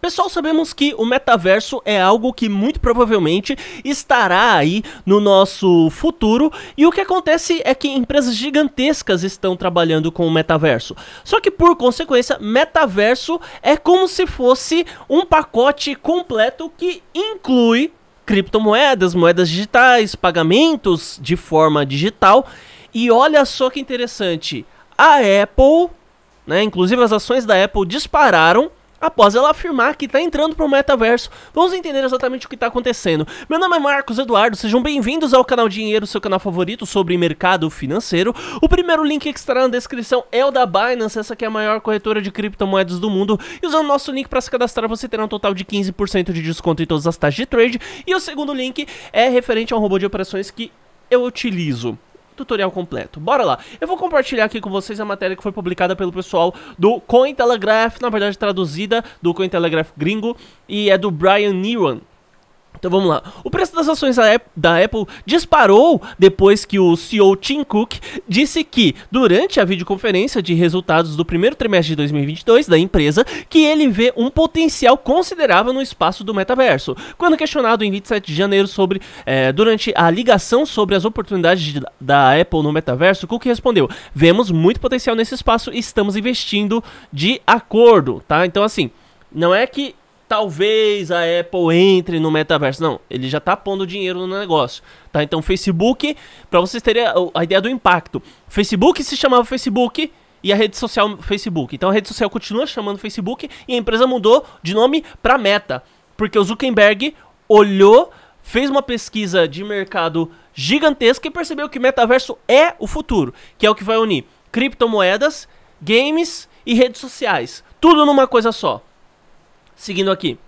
Pessoal, sabemos que o metaverso é algo que muito provavelmente estará aí no nosso futuro, e o que acontece é que empresas gigantescas estão trabalhando com o metaverso. Só que por consequência, metaverso é como se fosse um pacote completo que inclui criptomoedas, moedas digitais, pagamentos de forma digital. E olha só que interessante, a Apple, né, inclusive as ações da Apple dispararam após ela afirmar que está entrando para o metaverso. Vamos entender exatamente o que está acontecendo. Meu nome é Marcos Eduardo, sejam bem-vindos ao canal Dinheiro, seu canal favorito sobre mercado financeiro. O primeiro link que estará na descrição é o da Binance, essa que é a maior corretora de criptomoedas do mundo. E usando o nosso link para se cadastrar, você terá um total de 15% de desconto em todas as taxas de trade. E o segundo link é referente a um robô de operações que eu utilizo tutorial completo. Bora lá! Eu vou compartilhar aqui com vocês a matéria que foi publicada pelo pessoal do Cointelegraph, na verdade traduzida do Cointelegraph gringo, e é do Brian Newan. Então vamos lá. O preço das ações da Apple disparou depois que o CEO Tim Cook disse que, durante a videoconferência de resultados do primeiro trimestre de 2022 da empresa, que ele vê um potencial considerável no espaço do metaverso. Quando questionado em 27 de janeiro sobre é, durante a ligação sobre as oportunidades de, da Apple no metaverso, Cook respondeu: "Vemos muito potencial nesse espaço e estamos investindo de acordo", tá? Então assim, não é que talvez a Apple entre no metaverso. Não, ele já tá pondo dinheiro no negócio, tá? Então, Facebook, para vocês terem a, a, ideia do impacto. Facebook se chamava Facebook e a rede social Facebook. Então, a rede social continua chamando Facebook e a empresa mudou de nome para Meta, porque o Zuckerberg olhou, fez uma pesquisa de mercado gigantesca e percebeu que metaverso é o futuro, que é o que vai unir criptomoedas, games e redes sociais, tudo numa coisa só. Seguindo aqui.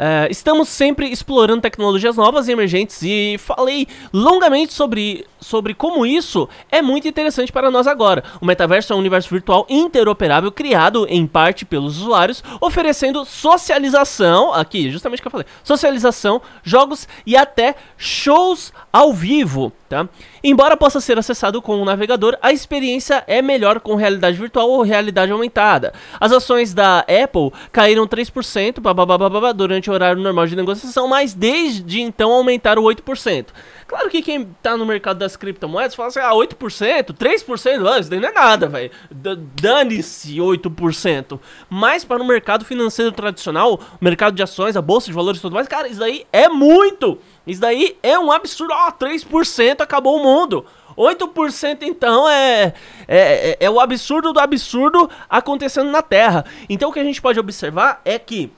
Uh, estamos sempre explorando tecnologias novas e emergentes e falei longamente sobre, sobre como isso é muito interessante para nós agora. O metaverso é um universo virtual interoperável criado em parte pelos usuários, oferecendo socialização, aqui justamente o que eu falei, socialização, jogos e até shows ao vivo. Tá? Embora possa ser acessado com o um navegador, a experiência é melhor com realidade virtual ou realidade aumentada. As ações da Apple caíram 3% babá, durante o horário normal de negociação, mas desde então aumentaram 8%. Claro que quem tá no mercado das criptomoedas fala assim: ah, 8%, 3%, ah, isso daí não é nada, velho. Dane-se 8%. Mas para o mercado financeiro tradicional, mercado de ações, a bolsa de valores e tudo mais, cara, isso daí é muito. Isso daí é um absurdo. Ó, oh, 3% acabou o mundo. 8% então é, é, é, é o absurdo do absurdo acontecendo na Terra. Então o que a gente pode observar é que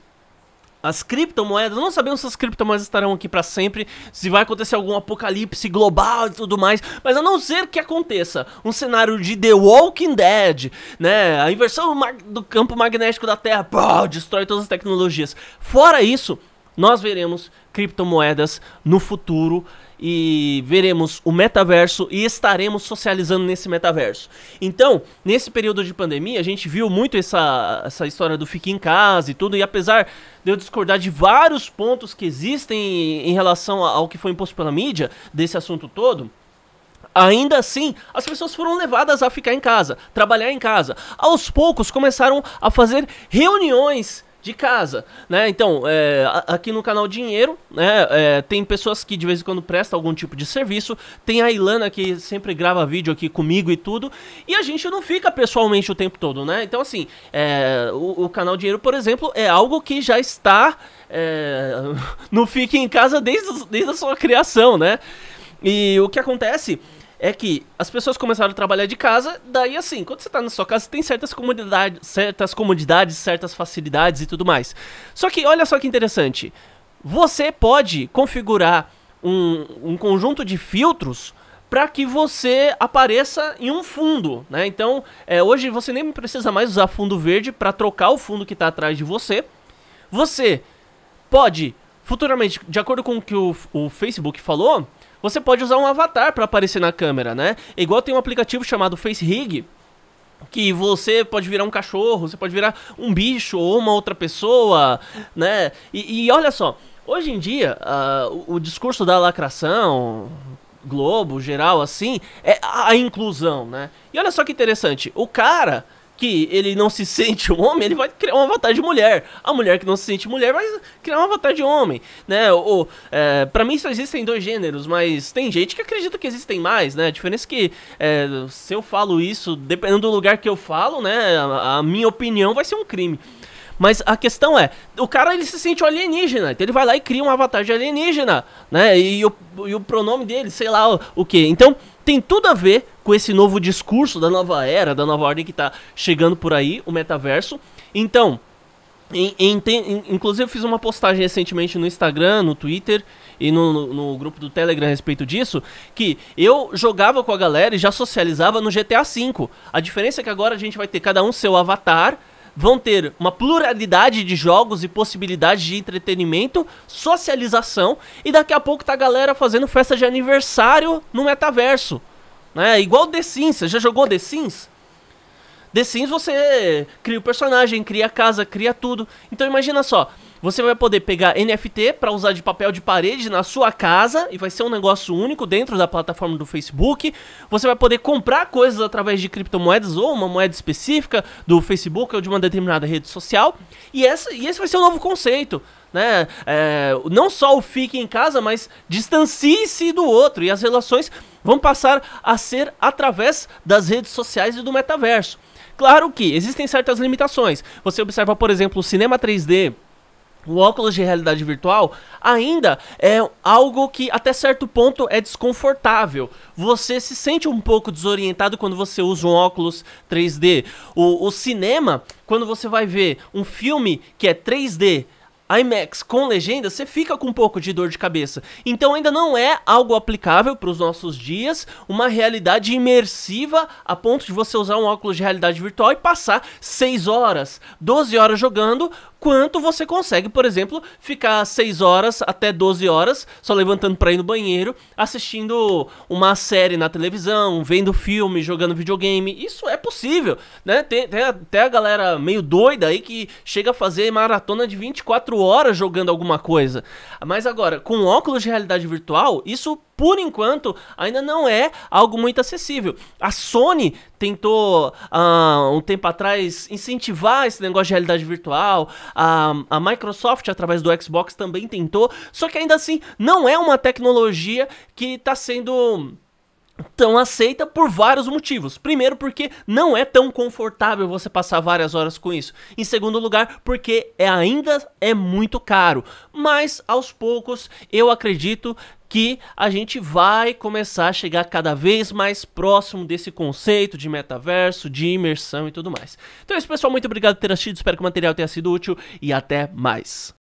as criptomoedas, não sabemos se as criptomoedas estarão aqui para sempre, se vai acontecer algum apocalipse global e tudo mais, mas a não ser que aconteça um cenário de The Walking Dead, né, a inversão do, do campo magnético da Terra, pô, destrói todas as tecnologias. Fora isso, nós veremos criptomoedas no futuro e veremos o metaverso e estaremos socializando nesse metaverso. Então, nesse período de pandemia, a gente viu muito essa, essa história do fique em casa e tudo, e apesar de eu discordar de vários pontos que existem em relação ao que foi imposto pela mídia desse assunto todo, Ainda assim, as pessoas foram levadas a ficar em casa, trabalhar em casa. Aos poucos começaram a fazer reuniões de casa, né? Então, é, aqui no canal Dinheiro, né? É, tem pessoas que de vez em quando prestam algum tipo de serviço. Tem a Ilana que sempre grava vídeo aqui comigo e tudo. E a gente não fica pessoalmente o tempo todo, né? Então, assim, é, o, o, canal Dinheiro, por exemplo, é algo que já está é, no Fique em Casa desde, desde a sua criação, né? E o que acontece é que as pessoas começaram a trabalhar de casa, daí assim, quando você tá na sua casa, tem certas comodidades, certas comodidades, certas facilidades e tudo mais. Só que olha só que interessante. Você pode configurar um, um conjunto de filtros para que você apareça em um fundo, né? Então, é, hoje você nem precisa mais usar fundo verde para trocar o fundo que está atrás de você. Você pode, futuramente, de acordo com o que o, o Facebook falou, você pode usar um avatar para aparecer na câmera, né? Igual tem um aplicativo chamado Face Rig que você pode virar um cachorro, você pode virar um bicho ou uma outra pessoa, né? E, e olha só, hoje em dia, uh, o, o, discurso da lacração, Globo, geral, assim, é a inclusão, né? E olha só que interessante, o cara que ele não se sente um homem, ele vai criar um avatar de mulher. A mulher que não se sente mulher vai criar um avatar de homem, né? Ou, é, para mim só existem dois gêneros, mas tem gente que acredita que existem mais, né? A diferença é que é, se eu falo isso, dependendo do lugar que eu falo, né? A, a minha opinião vai ser um crime. Mas a questão é, o cara ele se sente um alienígena, então ele vai lá e cria um avatar de alienígena, né? E o, e o pronome dele, sei lá o, o que. Então tem tudo a ver com esse novo discurso da nova era, da nova ordem que está chegando por aí, o metaverso. Então, em, em, tem, inclusive eu fiz uma postagem recentemente no Instagram, no Twitter e no, no, no, grupo do Telegram a respeito disso, que eu jogava com a galera e já socializava no GTA V. A diferença é que agora a gente vai ter cada um seu avatar, vão ter uma pluralidade de jogos e possibilidades de entretenimento, socialização, e daqui a pouco tá a galera fazendo festa de aniversário no metaverso. Né? Igual The Sims, você já jogou The Sims? The Sims você cria o personagem, cria a casa, cria tudo. Então imagina só, você vai poder pegar NFT para usar de papel de parede na sua casa e vai ser um negócio único dentro da plataforma do Facebook. Você vai poder comprar coisas através de criptomoedas ou uma moeda específica do Facebook ou de uma determinada rede social. E, essa, e esse vai ser o um novo conceito. Né? É, não só o fique em casa, mas distancie-se do outro. E as relações vão passar a ser através das redes sociais e do metaverso. Claro que existem certas limitações. Você observa, por exemplo, o cinema 3D o óculos de realidade virtual ainda é algo que até certo ponto é desconfortável. Você se sente um pouco desorientado quando você usa um óculos 3D. O, o cinema, quando você vai ver um filme que é 3D IMAX com legenda, você fica com um pouco de dor de cabeça. Então ainda não é algo aplicável para os nossos dias, uma realidade imersiva a ponto de você usar um óculos de realidade virtual e passar 6 horas, 12 horas jogando quanto você consegue, por exemplo, ficar 6 horas até 12 horas só levantando para ir no banheiro, assistindo uma série na televisão, vendo filme, jogando videogame. Isso é possível, né? Tem, tem até a galera meio doida aí que chega a fazer maratona de 24 horas jogando alguma coisa. Mas agora, com óculos de realidade virtual, isso por enquanto, ainda não é algo muito acessível. A Sony tentou, ah, um tempo atrás, incentivar esse negócio de realidade virtual. A, a Microsoft, através do Xbox, também tentou. Só que ainda assim, não é uma tecnologia que está sendo tão aceita por vários motivos. Primeiro, porque não é tão confortável você passar várias horas com isso. Em segundo lugar, porque é, ainda é muito caro. Mas aos poucos, eu acredito que a gente vai começar a chegar cada vez mais próximo desse conceito de metaverso, de imersão e tudo mais. Então é isso, pessoal. Muito obrigado por ter assistido. Espero que o material tenha sido útil e até mais.